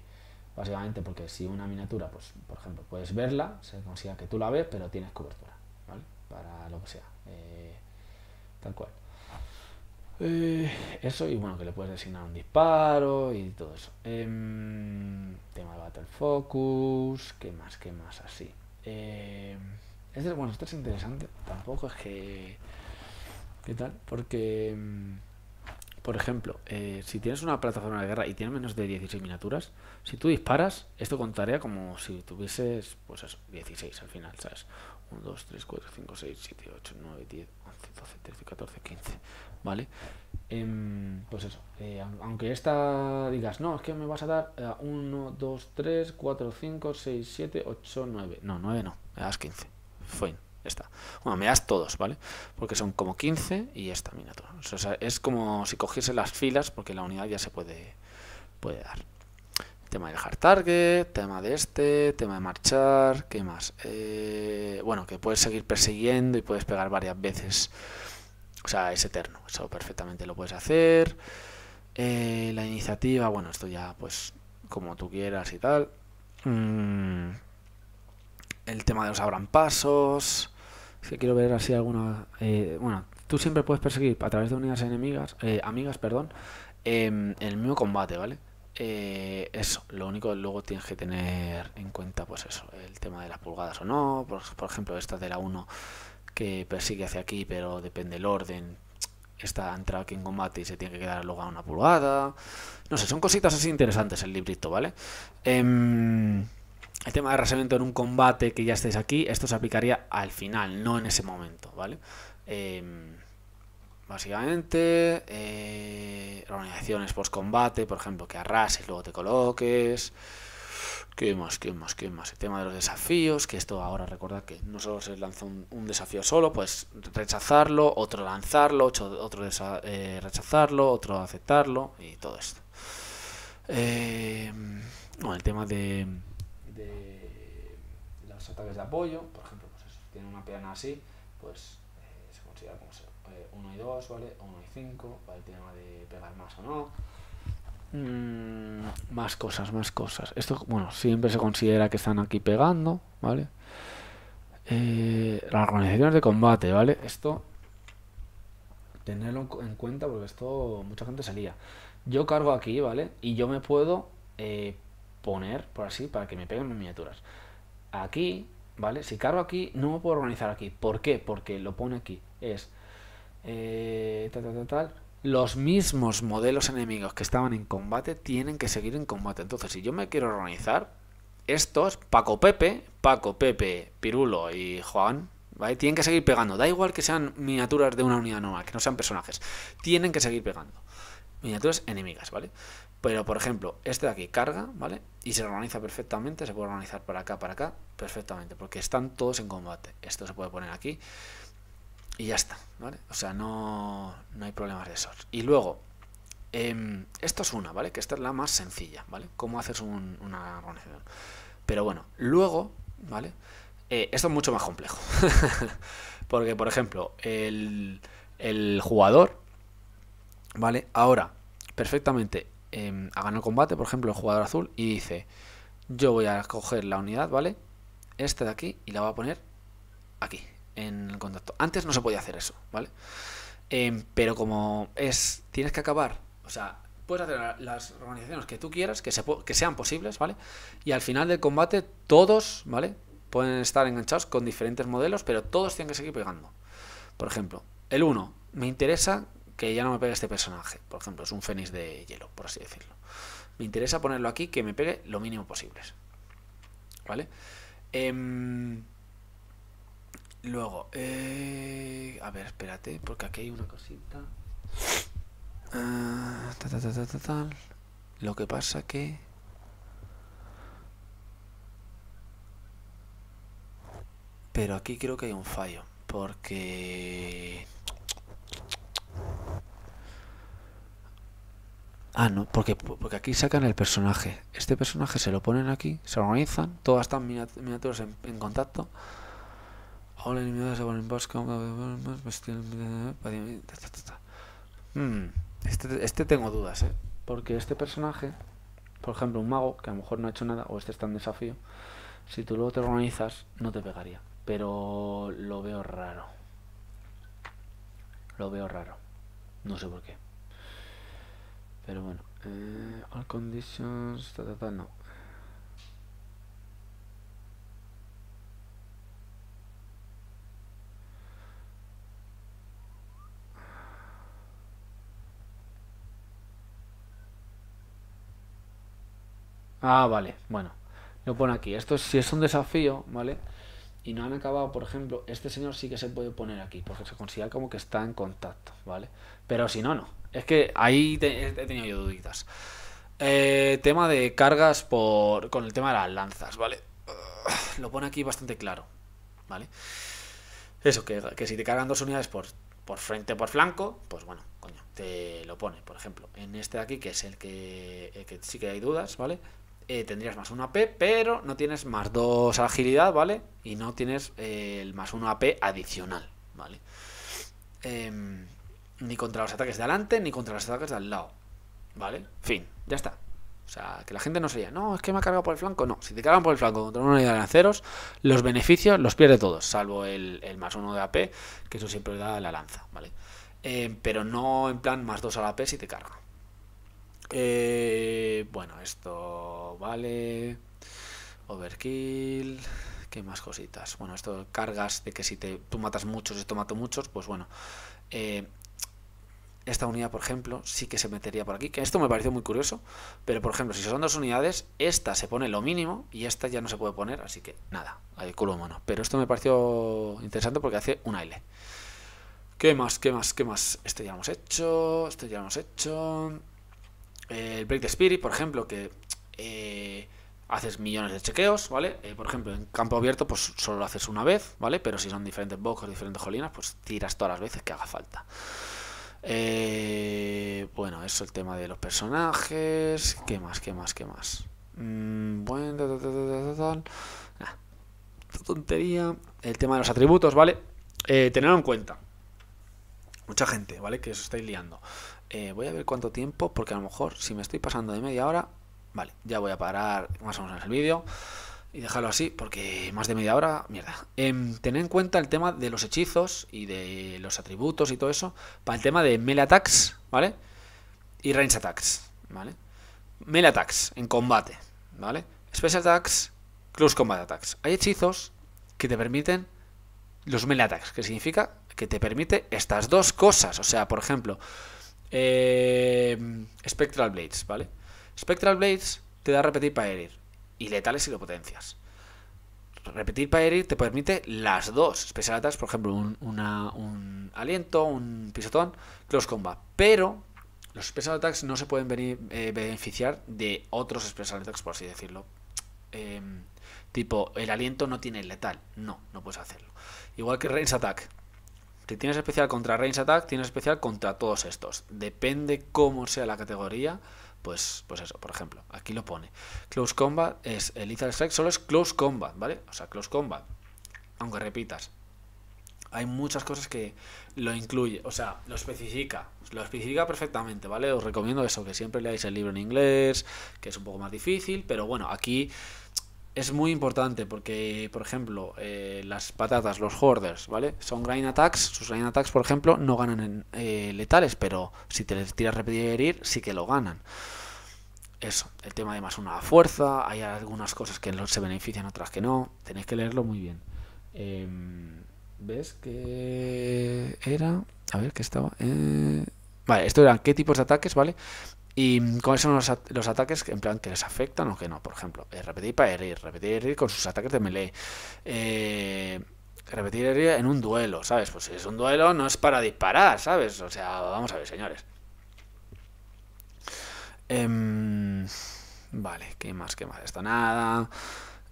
básicamente porque si una miniatura, pues, por ejemplo, puedes verla, se consiga que tú la ves, pero tienes cobertura, ¿vale? Para lo que sea. tal cual. Eh, eso y bueno, que le puedes designar un disparo y todo eso. Eh, tema de Battle Focus, qué más, qué más así. Eh, bueno, esto es interesante, tampoco es que... ¿Qué tal? Porque, em, por ejemplo, eh, si tienes una plataforma de guerra y tiene menos de 16 miniaturas, si tú disparas, esto contaría como si tuvieses, pues eso, 16 al final, ¿sabes? 1, 2, 3, 4, 5, 6, 7, 8, 9, 10, 11, 12, 13, 14, 15. ¿vale? Em, pues eso, eh, aunque esta digas, no, es que me vas a dar 1, 2, 3, 4, 5, 6, 7, 8, 9. No, 9 no, me das 15. fue está. Bueno, me das todos, ¿vale? Porque son como 15 y esta mira, es como si cogiese las filas porque la unidad ya se puede, puede dar tema de dejar target, tema de este, tema de marchar, ¿qué más? Eh, bueno, que puedes seguir persiguiendo y puedes pegar varias veces o sea, es eterno, eso perfectamente lo puedes hacer. Eh, la iniciativa, bueno, esto ya pues como tú quieras y tal. Mm, el tema de los abran pasos. si quiero ver así alguna... Eh, bueno, tú siempre puedes perseguir a través de unidades enemigas, eh, amigas, perdón, em, el mismo combate, ¿vale? eso, lo único luego tienes que tener en cuenta, pues eso, el tema de las pulgadas o no, por, por ejemplo, esta de la 1 que persigue hacia aquí, pero depende del orden. Esta entrada aquí en combate y se tiene que quedar luego a una pulgada. No sé, son cositas así interesantes el librito, ¿vale? Em, el tema de arrasamiento en un combate que ya estáis aquí, esto se aplicaría al final, no en ese momento, ¿vale? Em, básicamente, eh, organizaciones post-combate, por ejemplo, que arrases, luego te coloques. ¿Qué más? ¿Qué más? ¿Qué más? El tema de los desafíos, que esto ahora recordad que no solo se lanza un, un desafío solo, pues rechazarlo, otro lanzarlo, otro, eh, rechazarlo, otro aceptarlo y todo esto. Eh, bueno, el tema de, los ataques de apoyo, por ejemplo, pues si tiene una pierna así, pues eh, se considera como uno y dos, ¿vale? uno y cinco, El tema de pegar más o no Mm, más cosas, más cosas. Esto, bueno, siempre se considera que están aquí pegando, ¿vale? Eh, las organizaciones de combate, ¿vale? Esto, tenerlo en cuenta porque esto mucha gente salía. Yo cargo aquí, ¿vale? Y yo me puedo eh, poner, por así, para que me peguen mis miniaturas. Aquí, ¿vale? Si cargo aquí, no me puedo organizar aquí. ¿Por qué? Porque lo pone aquí. Es... Eh, tal, tal, tal los mismos modelos enemigos que estaban en combate tienen que seguir en combate. Entonces, si yo me quiero organizar, estos, Paco Pepe, Paco Pepe, Pirulo y Juan, ¿vale? Tienen que seguir pegando. Da igual que sean miniaturas de una unidad normal, que no sean personajes. Tienen que seguir pegando. Miniaturas enemigas, ¿vale? Pero, por ejemplo, este de aquí carga, ¿vale? Y se organiza perfectamente, se puede organizar para acá, para acá, perfectamente, porque están todos en combate. Esto se puede poner aquí y ya está, ¿vale? O sea, no, no hay problemas de esos. Y luego, em, esto es una, ¿vale? Que esta es la más sencilla, ¿vale? Cómo haces un, una organización. Pero bueno, luego, ¿vale? Eh, esto es mucho más complejo. Porque, por ejemplo, el, el, jugador, ¿vale? Ahora, perfectamente, eh, ha ganado el combate, por ejemplo, el jugador azul, y dice, yo voy a coger la unidad, ¿vale? Esta de aquí, y la voy a poner aquí, en el contacto. Antes no se podía hacer eso, ¿vale? Em, pero como es, tienes que acabar, o sea, puedes hacer las organizaciones que tú quieras, que, se, que sean posibles, ¿vale? Y al final del combate todos, ¿vale? Pueden estar enganchados con diferentes modelos, pero todos tienen que seguir pegando. Por ejemplo, el 1, me interesa que ya no me pegue este personaje. Por ejemplo, es un fénix de hielo, por así decirlo. Me interesa ponerlo aquí, que me pegue lo mínimo posible. ¿Vale? Em, Luego, eh, a ver, espérate, porque aquí hay una cosita. Ah, Lo que pasa que... Pero aquí creo que hay un fallo, porque... Ah, no, porque, porque aquí sacan el personaje. Este personaje se lo ponen aquí, se organizan, todas están miniaturas en contacto. Este, este tengo dudas, ¿eh? Porque este personaje, por ejemplo, un mago, que a lo mejor no ha hecho nada, o este está en desafío, si tú luego te organizas, no te pegaría. Pero lo veo raro. Lo veo raro. No sé por qué. Pero bueno. Eh, all conditions. no. Ah, vale, bueno. Lo pone aquí. Esto si es un desafío, ¿vale? Y no han acabado, por ejemplo, este señor sí que se puede poner aquí, porque se considera como que está en contacto, ¿vale? Pero si no, no. Es que ahí he tenido yo duditas. Eh, tema de cargas por con el tema de las lanzas, ¿vale? lo pone aquí bastante claro, ¿vale? Eso, que, si te cargan dos unidades por, por frente o por flanco, pues bueno, coño, te lo pone. Por ejemplo, en este de aquí, que es el que, el que sí que hay dudas, ¿vale? Eh, tendrías más 1 AP, pero no tienes más 2 agilidad, ¿vale? Y no tienes eh, el más 1 AP adicional, ¿vale? Em, ni contra los ataques de adelante, ni contra los ataques de al lado, ¿vale? Fin, ya está. O sea, que la gente no sería, no, es que me ha cargado por el flanco. No, si te cargan por el flanco contra una unidad de lanceros, los beneficios los pierde todos, salvo el, más 1 de AP, que eso siempre da la lanza, ¿vale? Em, pero no en plan más 2 al AP si te carga, eh, bueno, esto vale. Overkill. ¿Qué más cositas? Bueno, esto cargas de que si tú matas muchos, esto mato muchos, pues bueno. Eh, esta unidad, por ejemplo, sí que se metería por aquí. Que esto me pareció muy curioso. Pero, por ejemplo, si son dos unidades, esta se pone lo mínimo y esta ya no se puede poner. Así que nada, hay culo mono. Pero esto me pareció interesante porque hace un aire. ¿Qué más? ¿Qué más? ¿Qué más? Esto ya hemos hecho. Esto ya hemos hecho el eh, Break the Spirit, por ejemplo, que eh, haces millones de chequeos, ¿vale? Eh, por ejemplo, en campo abierto, pues solo lo haces una vez, ¿vale? Pero si son diferentes boxes, diferentes jolinas, pues tiras todas las veces que haga falta. bueno, eso el tema de los personajes. ¿Qué más? ¿Qué más? ¿Qué más? Mm, bueno, ah, tontería. El tema de los atributos, ¿vale? Eh, en cuenta. Mucha gente, ¿vale? Que os estáis liando. Eh, voy a ver cuánto tiempo, porque a lo mejor si me estoy pasando de media hora, vale, ya voy a parar más o menos el vídeo y dejarlo así, porque más de media hora, mierda. Em, Tener en cuenta el tema de los hechizos y de los atributos y todo eso, para el tema de melee attacks, ¿vale? Y range attacks, ¿vale? Melee attacks en combate, ¿vale? Special attacks, close combat attacks. Hay hechizos que te permiten los melee attacks, que significa que te permite estas dos cosas. O sea, por ejemplo, eh, Spectral Blades, ¿vale? Spectral Blades te da repetir para herir. Y letales si lo potencias. Repetir para herir te permite las dos Special Attacks, por ejemplo, un, aliento, un pisotón, close combat. Pero los Special Attacks no se pueden venir, eh, beneficiar de otros Special Attacks, por así decirlo. Em, tipo, el aliento no tiene letal. No, no puedes hacerlo. Igual que Range Attack. Si tienes especial contra Range Attack, tienes especial contra todos estos. Depende cómo sea la categoría, pues, pues eso, por ejemplo, aquí lo pone. Close Combat es el Lethal Strike, solo es Close Combat, ¿vale? O sea, Close Combat. Aunque repitas, hay muchas cosas que lo incluye, o sea, lo especifica, lo especifica perfectamente, ¿vale? Os recomiendo eso, que siempre leáis el libro en inglés, que es un poco más difícil, pero bueno, aquí es muy importante porque, por ejemplo, eh, las patatas, los hoarders, ¿vale? Son grind attacks, sus grind attacks, por ejemplo, no ganan en, eh, letales, pero si te les tiras repetir herir, sí que lo ganan. Eso, el tema de más una fuerza, hay algunas cosas que se benefician, otras que no, tenéis que leerlo muy bien. Em, ¿Ves que era? A ver, ¿qué estaba? Eh, vale, esto era qué tipos de ataques, ¿vale? Y cuáles son los, ataques en plan que les afectan o que no. Por ejemplo, eh, repetir para herir, repetir herir con sus ataques de melee. Eh, repetir herir en un duelo, ¿sabes? Pues si es un duelo no es para disparar, ¿sabes? O sea, vamos a ver, señores. Em, vale, ¿qué más? ¿Qué más? Esto nada.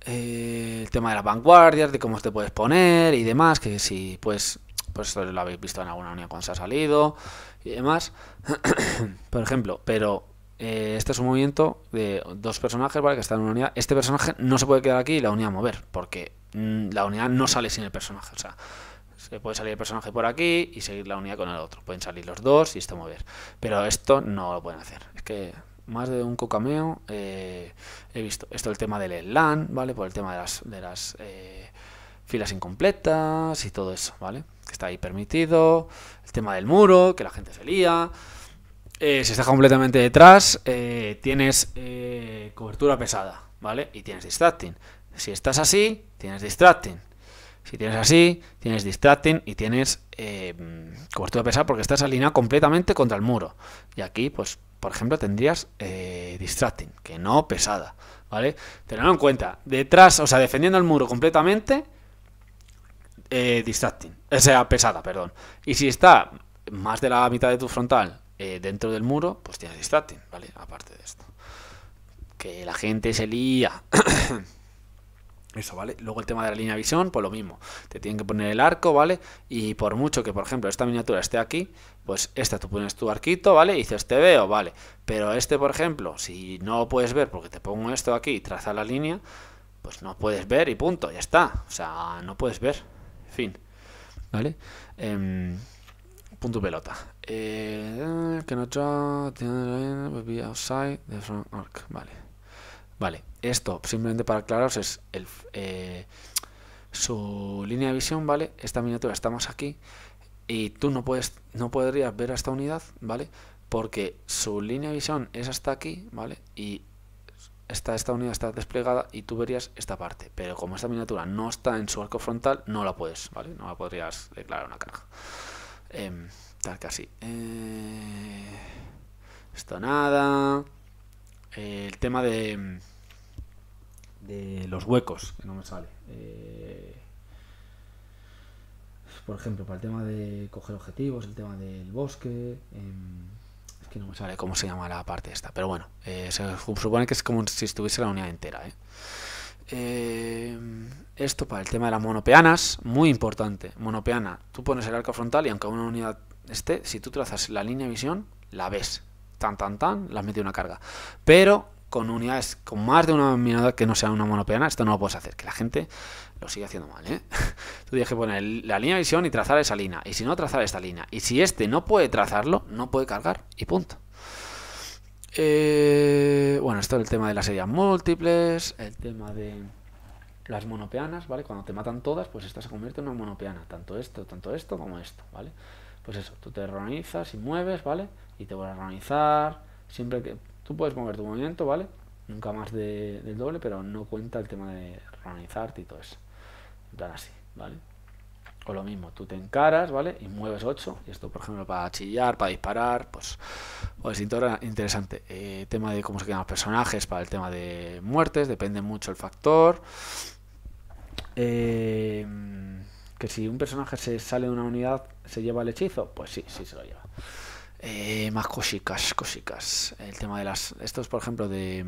Eh, el tema de las vanguardias, de cómo te puedes poner y demás, que si pues pues esto lo habéis visto en alguna unidad cuando se ha salido y demás, por ejemplo, pero eh, este es un movimiento de dos personajes, ¿vale? Que están en una unidad. Este personaje no se puede quedar aquí y la unidad mover, porque mm, la unidad no sale sin el personaje, o sea, se puede salir el personaje por aquí y seguir la unidad con el otro. Pueden salir los dos y esto mover. Pero esto no lo pueden hacer. Es que más de un cocameo eh, he visto. Esto el tema del LAN, ¿vale? Por el tema de las, de las eh, filas incompletas y todo eso, ¿vale? Que está ahí permitido, el tema del muro, que la gente se lía, eh, Si estás está completamente detrás, eh, tienes eh, cobertura pesada, ¿vale? Y tienes distracting. Si estás así, tienes distracting. Si tienes así, tienes distracting y tienes cobertura pesada porque estás alineado completamente contra el muro. Y aquí, pues, por ejemplo, tendrías distracting, que no pesada, ¿vale? Tenedlo en cuenta, detrás, o sea, defendiendo el muro completamente, eh, distracting, o sea, pesada, perdón. Y si está más de la mitad de tu frontal eh, dentro del muro, pues tienes distracting, ¿vale? Aparte de esto. Que la gente se lía. Eso, ¿vale? Luego el tema de la línea de visión, pues lo mismo. Te tienen que poner el arco, ¿vale? Y por mucho que, por ejemplo, esta miniatura esté aquí, pues esta tú pones tu arquito, ¿vale? Y dices, te veo, ¿vale? Pero este, por ejemplo, si no puedes ver porque te pongo esto aquí y traza la línea, pues no puedes ver y punto, ya está. O sea, no puedes ver. Fin. ¿Vale? Em, punto pelota. Eh, que no pues outside front arc. Vale. Vale. Esto, simplemente para aclararos, es el, eh, su línea de visión, ¿vale? Esta miniatura está más aquí. Y tú no puedes, no podrías ver a esta unidad, ¿vale? Porque su línea de visión es hasta aquí, ¿vale? Y está esta unidad está desplegada y tú verías esta parte. Pero como esta miniatura no está en su arco frontal, no la puedes, ¿vale? No la podrías declarar una caja em, tal que así. Eh, esto nada. el tema de, de los huecos, que no me sale. Eh, por ejemplo, para el tema de coger objetivos, el tema del bosque em, no me sale cómo se llama la parte esta, pero bueno, eh, se supone que es como si estuviese la unidad entera. ¿eh? Eh, esto para el tema de las monopeanas, muy importante. Monopeana, tú pones el arco frontal y aunque una unidad esté, si tú trazas la línea de visión, la ves. Tan, tan, tan, la metió una carga. Pero con unidades, con más de una unidad que no sea una monopeana, esto no lo puedes hacer. Que la gente lo sigue haciendo mal, ¿eh? Tú tienes que poner la línea de visión y trazar esa línea. Y si no, trazar esta línea. Y si este no puede trazarlo, no puede cargar. Y punto. Eh, bueno, esto es el tema de las heridas múltiples, el tema de las monopeanas, ¿vale? Cuando te matan todas, pues esta se convierte en una monopeana. Tanto esto, tanto esto como esto, ¿vale? Pues eso, tú te organizas y mueves, ¿vale? Y te vuelves a organizar. Siempre que. Tú puedes mover tu movimiento, ¿vale? Nunca más de, del doble, pero no cuenta el tema de organizarte y todo eso así, ¿vale? O lo mismo, tú te encaras, ¿vale? Y mueves 8. Y esto, por ejemplo, para chillar, para disparar, pues, pues interesante. Eh, tema de cómo se quedan los personajes, para el tema de muertes, depende mucho el factor. Eh, que si un personaje se sale de una unidad, ¿se lleva el hechizo? Pues sí, sí se lo lleva. Eh, más cosicas cosicas, El tema de las... Estos, por ejemplo, de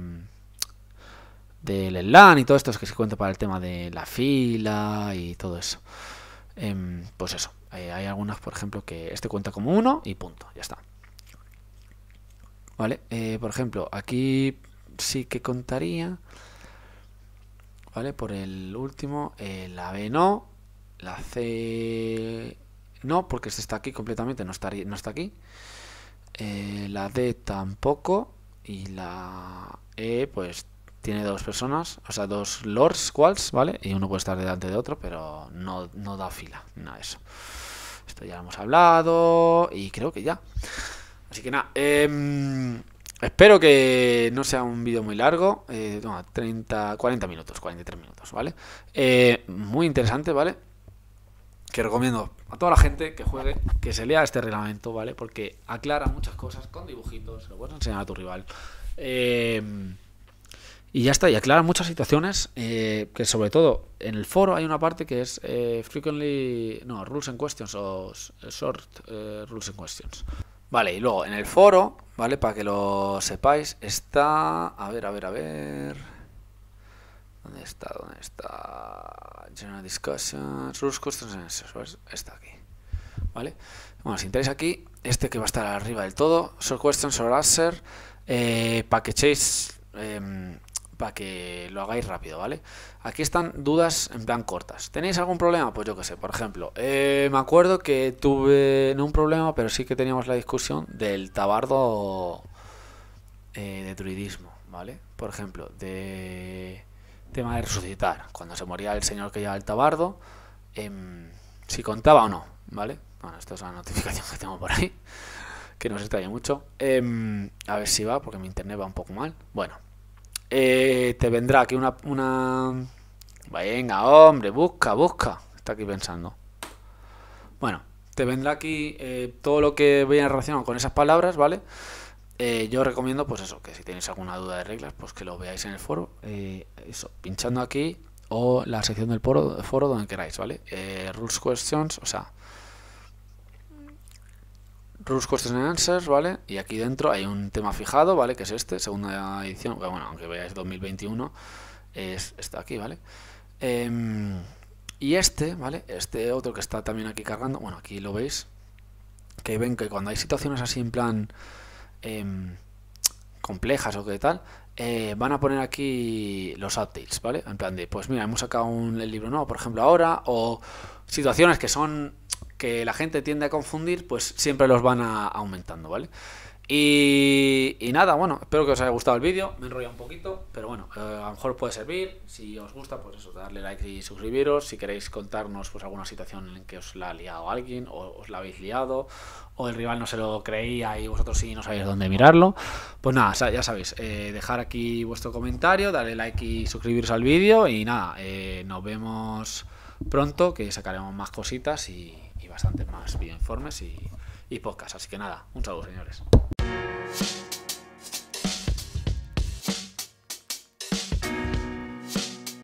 del LAN y todo esto es que se cuenta para el tema de la fila y todo eso. Em, pues eso, eh, hay algunas, por ejemplo, que este cuenta como uno y punto, ya está. ¿Vale? Eh, por ejemplo, aquí sí que contaría, ¿vale? Por el último, eh, la B no, la C no, porque este está aquí completamente, no, no está aquí. la D tampoco y la E pues tiene dos personas, o sea, dos lords quals, ¿vale? Y uno puede estar delante de otro, pero no, no da fila, nada eso. Esto ya lo hemos hablado y creo que ya. Así que nada, em, espero que no sea un vídeo muy largo, 30, eh, 40 minutos, 43 minutos, ¿vale? Eh, muy interesante, ¿vale? Que recomiendo a toda la gente que juegue, que se lea este reglamento, ¿vale? Porque aclara muchas cosas con dibujitos, lo puedes enseñar a tu rival. Eh... Y ya está, y aclara muchas situaciones eh, que sobre todo en el foro hay una parte que es eh, frequently, no, rules and questions o eh, short rules and questions. Vale, y luego en el foro, ¿vale? Para que lo sepáis, está, a ver, a ver, a ver. ¿Dónde está? ¿Dónde está? General discussion rules, questions answers, Está aquí. ¿Vale? Bueno, si entráis aquí, este que va a estar arriba del todo, short questions or answer, que echéis em, para que lo hagáis rápido, ¿vale? Aquí están dudas en plan cortas. ¿Tenéis algún problema? Pues yo qué sé, por ejemplo, eh, me acuerdo que tuve, no un problema, pero sí que teníamos la discusión del tabardo eh, de druidismo, ¿vale? Por ejemplo, de tema de resucitar. Cuando se moría el señor que lleva el tabardo, em, si contaba o no, ¿vale? Bueno, esta es una notificación que tengo por ahí, que no se trae mucho. Em, a ver si va, porque mi internet va un poco mal. Bueno, eh, te vendrá aquí una, Venga, hombre, busca, busca. Está aquí pensando. Bueno, te vendrá aquí eh, todo lo que en relacionado con esas palabras, ¿vale? Eh, yo recomiendo, pues eso, que si tenéis alguna duda de reglas, pues que lo veáis en el foro. eso, pinchando aquí o la sección del foro, foro donde queráis, ¿vale? rules questions, o sea, Rules questions and Answers, ¿vale? Y aquí dentro hay un tema fijado, ¿vale? Que es este, segunda edición, bueno, aunque veáis 2021, es, está aquí, ¿vale? Em, y este, ¿vale? Este otro que está también aquí cargando, bueno, aquí lo veis, que ven que cuando hay situaciones así en plan em, complejas o qué tal, eh, van a poner aquí los updates, ¿vale? En plan de, pues mira, hemos sacado un, el libro nuevo, por ejemplo, ahora, o situaciones que son que la gente tiende a confundir, pues siempre los van a, aumentando, ¿vale? Y, nada, bueno, espero que os haya gustado el vídeo, me enrolla un poquito, pero bueno, eh, a lo mejor puede servir, si os gusta, pues eso, darle like y suscribiros, si queréis contarnos pues alguna situación en que os la ha liado alguien, o os la habéis liado, o el rival no se lo creía y vosotros sí no sabéis dónde mirarlo, pues nada, ya sabéis, eh, dejar aquí vuestro comentario, darle like y suscribiros al vídeo, y nada, eh, nos vemos pronto, que sacaremos más cositas y bastante más bioinformes y, y podcast Así que nada, un saludo, señores.